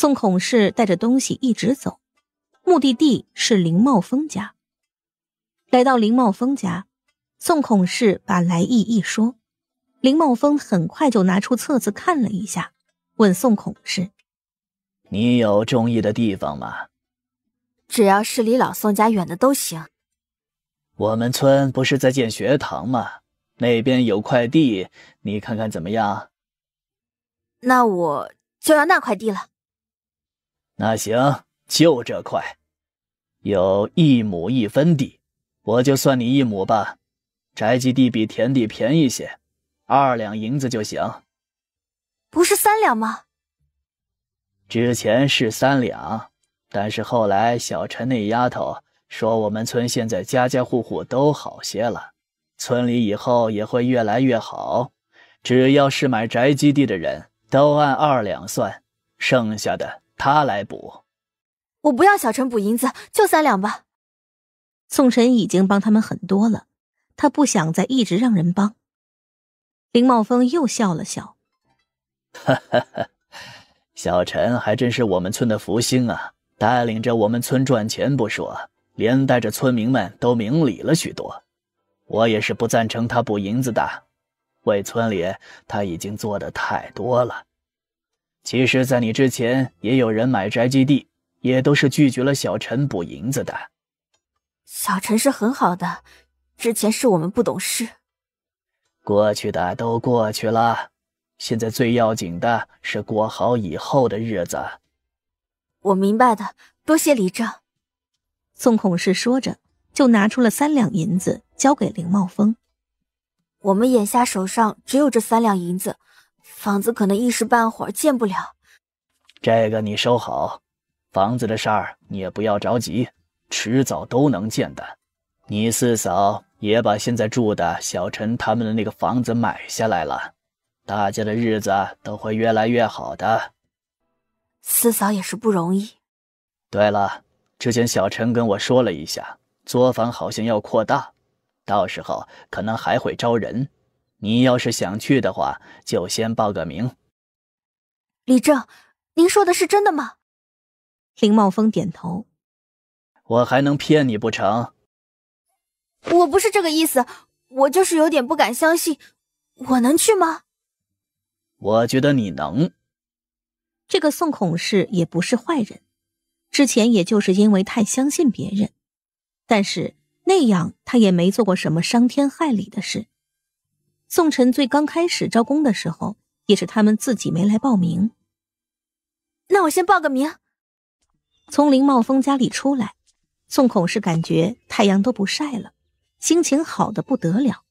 宋孔氏带着东西一直走，目的地是林茂峰家。来到林茂峰家，宋孔氏把来意一说，林茂峰很快就拿出册子看了一下，问宋孔氏：“你有中意的地方吗？”“只要是离老宋家远的都行。”“我们村不是在建学堂吗？那边有块地，你看看怎么样？”“那我就要那块地了。”那行就这块，有一亩一分地，我就算你一亩吧。宅基地比田地便宜些，二两银子就行。不是三两吗？之前是三两，但是后来小陈那丫头说，我们村现在家家户户都好些了，村里以后也会越来越好。只要是买宅基地的人，都按二两算，剩下的。他来补，我不要小陈补银子，就三两吧。宋晨已经帮他们很多了，他不想再一直让人帮。林茂峰又笑了笑，哈哈哈，小陈还真是我们村的福星啊！带领着我们村赚钱不说，连带着村民们都明理了许多。我也是不赞成他补银子的，为村里他已经做的太多了。其实，在你之前也有人买宅基地，也都是拒绝了小陈补银子的。小陈是很好的，之前是我们不懂事。过去的都过去了，现在最要紧的是过好以后的日子。我明白的，多谢李正。宋孔氏说着，就拿出了三两银子交给林茂峰。我们眼下手上只有这三两银子。房子可能一时半会儿建不了，这个你收好。房子的事儿你也不要着急，迟早都能建的。你四嫂也把现在住的小陈他们的那个房子买下来了，大家的日子都会越来越好的。四嫂也是不容易。对了，之前小陈跟我说了一下，作坊好像要扩大，到时候可能还会招人。你要是想去的话，就先报个名。李正，您说的是真的吗？林茂峰点头。我还能骗你不成？我不是这个意思，我就是有点不敢相信，我能去吗？我觉得你能。这个宋孔氏也不是坏人，之前也就是因为太相信别人，但是那样他也没做过什么伤天害理的事。宋晨最刚开始招工的时候，也是他们自己没来报名。那我先报个名。从林茂峰家里出来，宋孔是感觉太阳都不晒了，心情好的不得了。